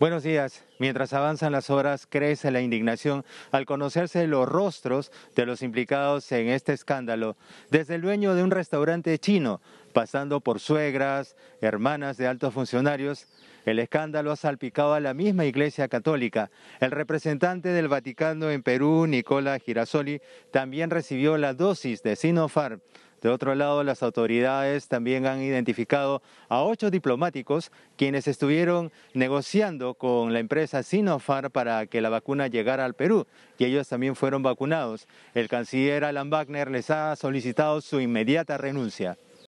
Buenos días. Mientras avanzan las horas, crece la indignación al conocerse los rostros de los implicados en este escándalo, desde el dueño de un restaurante chino, pasando por suegras, hermanas de altos funcionarios. El escándalo ha salpicado a la misma Iglesia Católica. El representante del Vaticano en Perú, Nicola Girasoli, también recibió la dosis de Sinopharm de otro lado, las autoridades también han identificado a ocho diplomáticos quienes estuvieron negociando con la empresa sinofar para que la vacuna llegara al Perú y ellos también fueron vacunados. El canciller Alan Wagner les ha solicitado su inmediata renuncia.